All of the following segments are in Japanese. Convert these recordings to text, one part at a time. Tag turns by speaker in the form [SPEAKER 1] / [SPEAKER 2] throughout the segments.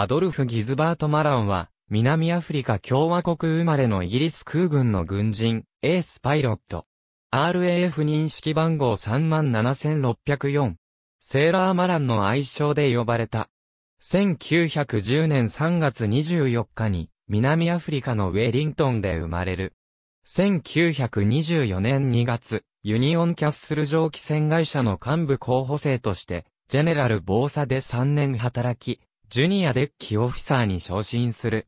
[SPEAKER 1] アドルフ・ギズバート・マランは、南アフリカ共和国生まれのイギリス空軍の軍人、エースパイロット。RAF 認識番号37604。セーラーマランの愛称で呼ばれた。1910年3月24日に、南アフリカのウェリントンで生まれる。1924年2月、ユニオンキャッスル蒸気船会社の幹部候補生として、ジェネラルーサで3年働き、ジュニアデッキオフィサーに昇進する。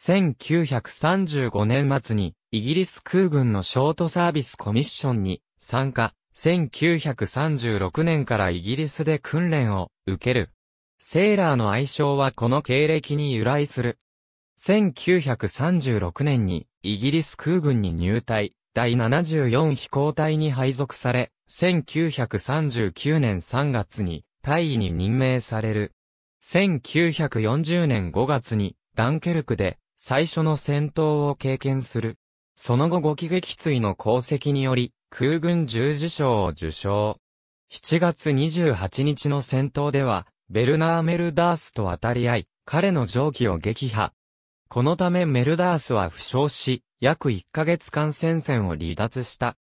[SPEAKER 1] 1935年末に、イギリス空軍のショートサービスコミッションに参加。1936年からイギリスで訓練を受ける。セーラーの愛称はこの経歴に由来する。1936年にイギリス空軍に入隊、第74飛行隊に配属され、1939年3月に大尉に任命される。1940年5月にダンケルクで最初の戦闘を経験する。その後極撃墜の功績により空軍十字章を受賞。7月28日の戦闘ではベルナー・メルダースと渡り合い、彼の蒸気を撃破。このためメルダースは負傷し、約1ヶ月間戦線を離脱した。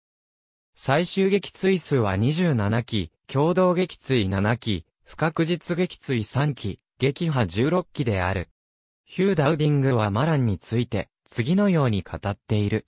[SPEAKER 1] 最終撃墜数は27機、共同撃墜7機、不確実撃墜3機、撃破16機である。ヒュー・ダウディングはマランについて、次のように語っている。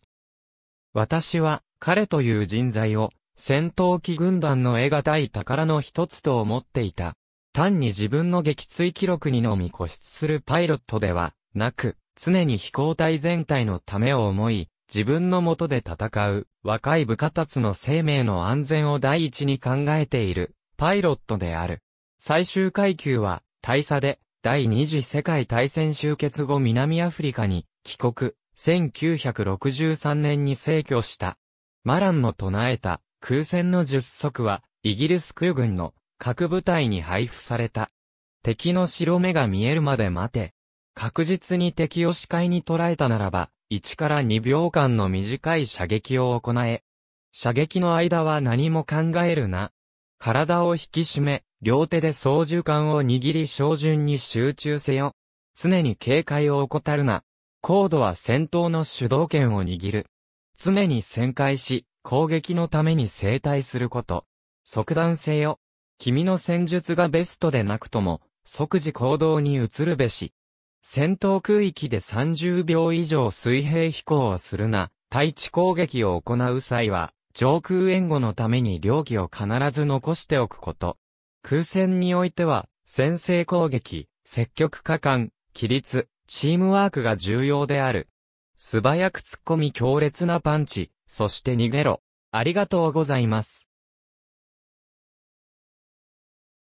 [SPEAKER 1] 私は、彼という人材を、戦闘機軍団の得難い宝の一つと思っていた。単に自分の撃墜記録にのみ固執するパイロットでは、なく、常に飛行隊全体のためを思い、自分の下で戦う、若い部下たちの生命の安全を第一に考えている、パイロットである。最終階級は、大佐で、第二次世界大戦終結後南アフリカに帰国、1963年に逝去した。マランの唱えた空戦の十足は、イギリス空軍の各部隊に配布された。敵の白目が見えるまで待て。確実に敵を視界に捉えたならば、1から2秒間の短い射撃を行え。射撃の間は何も考えるな。体を引き締め、両手で操縦桿を握り照準に集中せよ。常に警戒を怠るな。高度は戦闘の主導権を握る。常に旋回し、攻撃のために生体すること。即断せよ。君の戦術がベストでなくとも、即時行動に移るべし。戦闘空域で30秒以上水平飛行をするな。対地攻撃を行う際は、上空援護のために領機を必ず残しておくこと。空戦においては、先制攻撃、積極果敢、規律、チームワークが重要である。素早く突っ込み強烈なパンチ、そして逃げろ。ありがとうございます。